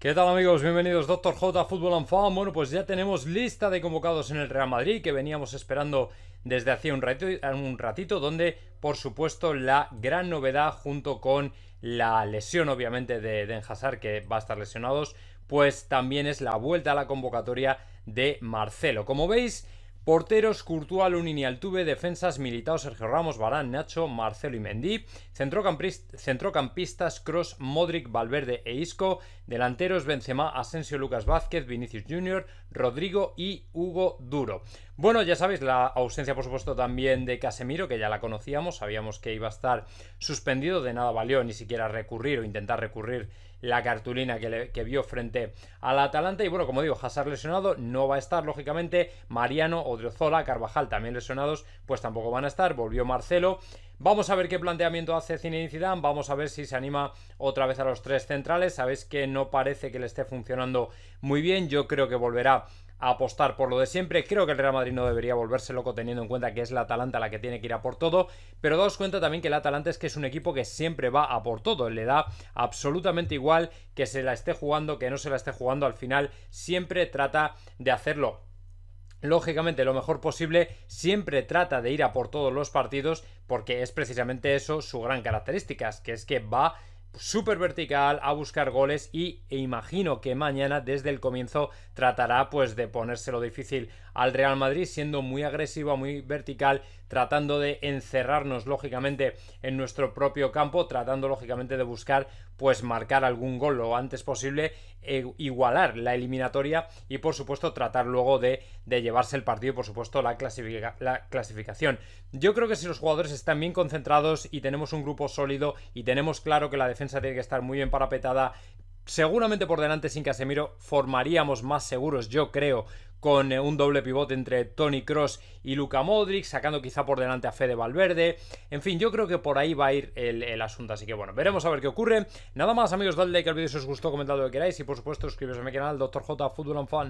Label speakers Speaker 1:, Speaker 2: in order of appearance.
Speaker 1: ¿Qué tal amigos? Bienvenidos Doctor J Fútbol and Fun. Bueno, pues ya tenemos lista de convocados en el Real Madrid que veníamos esperando desde hace un ratito, donde por supuesto la gran novedad junto con la lesión obviamente de Den Hazard que va a estar lesionados, pues también es la vuelta a la convocatoria de Marcelo. Como veis, Porteros, Courtois, Lunin y Altuve. Defensas, Militados, Sergio Ramos, Barán, Nacho, Marcelo y Mendy. Centrocampistas, Cross, Modric, Valverde e Isco. Delanteros, Benzema, Asensio, Lucas Vázquez, Vinicius Jr., Rodrigo y Hugo Duro. Bueno, ya sabéis, la ausencia, por supuesto, también de Casemiro, que ya la conocíamos, sabíamos que iba a estar suspendido, de nada valió ni siquiera recurrir o intentar recurrir la cartulina que, vio frente al Atalanta. Y bueno, como digo, Hazard lesionado, no va a estar, lógicamente, Mariano Odriozola, Carvajal también lesionados, pues tampoco van a estar, volvió Marcelo. Vamos a ver qué planteamiento hace Zinedine Zidane, vamos a ver si se anima otra vez a los tres centrales, sabéis que no parece que le esté funcionando muy bien, yo creo que volverá a apostar por lo de siempre. Creo que el Real Madrid no debería volverse loco teniendo en cuenta que es la Atalanta la que tiene que ir a por todo, pero daos cuenta también que el Atalanta es que es un equipo que siempre va a por todo, le da absolutamente igual que se la esté jugando, que no se la esté jugando, al final siempre trata de hacerlo lógicamente lo mejor posible, siempre trata de ir a por todos los partidos porque es precisamente eso su gran característica, que es que va súper vertical, a buscar goles y e imagino que mañana desde el comienzo tratará pues de ponérselo difícil al Real Madrid siendo muy agresivo, muy vertical, tratando de encerrarnos lógicamente en nuestro propio campo, tratando lógicamente de buscar pues marcar algún gol lo antes posible, e igualar la eliminatoria y por supuesto tratar luego de, llevarse el partido por supuesto la, la clasificación. Yo creo que si los jugadores están bien concentrados y tenemos un grupo sólido y tenemos claro que la defensa defensa tiene que estar muy bien parapetada. Seguramente por delante sin Casemiro formaríamos más seguros, yo creo, con eh, un doble pivote entre Tony Cross y Luca Modric, sacando quizá por delante a Fede Valverde. En fin, yo creo que por ahí va a ir el, asunto. Así que bueno, veremos a ver qué ocurre. Nada más, amigos, dadle que el vídeo si os gustó, comentad lo que queráis y por supuesto suscribiros a mi canal, Dr. J and Fan.